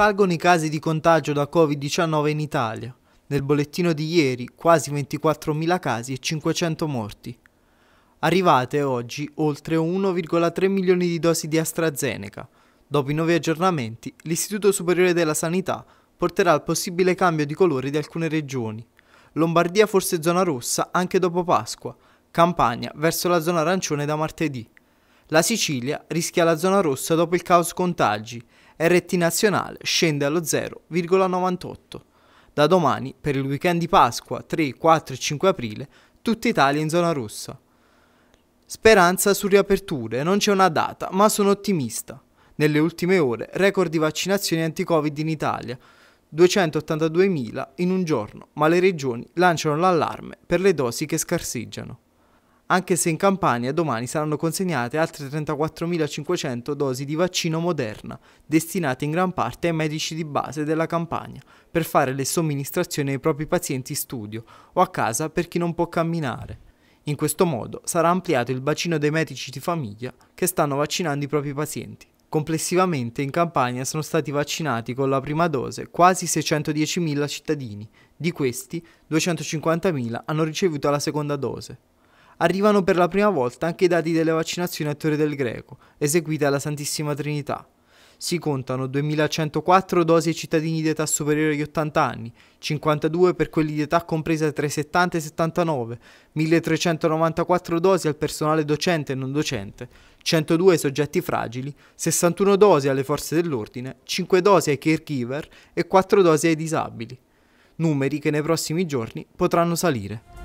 Salgono i casi di contagio da Covid-19 in Italia. Nel bollettino di ieri quasi 24.000 casi e 500 morti. Arrivate oggi oltre 1,3 milioni di dosi di AstraZeneca. Dopo i nuovi aggiornamenti, l'Istituto Superiore della Sanità porterà al possibile cambio di colore di alcune regioni. Lombardia forse zona rossa anche dopo Pasqua, Campania verso la zona arancione da martedì. La Sicilia rischia la zona rossa dopo il caos contagi. RT nazionale scende allo 0,98. Da domani, per il weekend di Pasqua 3, 4 e 5 aprile, tutta Italia in zona rossa. Speranza su riaperture, non c'è una data, ma sono ottimista. Nelle ultime ore, record di vaccinazioni anti-Covid in Italia, 282.000 in un giorno, ma le regioni lanciano l'allarme per le dosi che scarseggiano anche se in Campania domani saranno consegnate altre 34.500 dosi di vaccino Moderna, destinate in gran parte ai medici di base della Campania, per fare le somministrazioni ai propri pazienti studio o a casa per chi non può camminare. In questo modo sarà ampliato il bacino dei medici di famiglia che stanno vaccinando i propri pazienti. Complessivamente in Campania sono stati vaccinati con la prima dose quasi 610.000 cittadini, di questi 250.000 hanno ricevuto la seconda dose arrivano per la prima volta anche i dati delle vaccinazioni a Torre del Greco, eseguite alla Santissima Trinità. Si contano 2104 dosi ai cittadini di età superiore agli 80 anni, 52 per quelli di età compresa tra i 70 e i 79, 1394 dosi al personale docente e non docente, 102 ai soggetti fragili, 61 dosi alle forze dell'ordine, 5 dosi ai caregiver e 4 dosi ai disabili numeri che nei prossimi giorni potranno salire.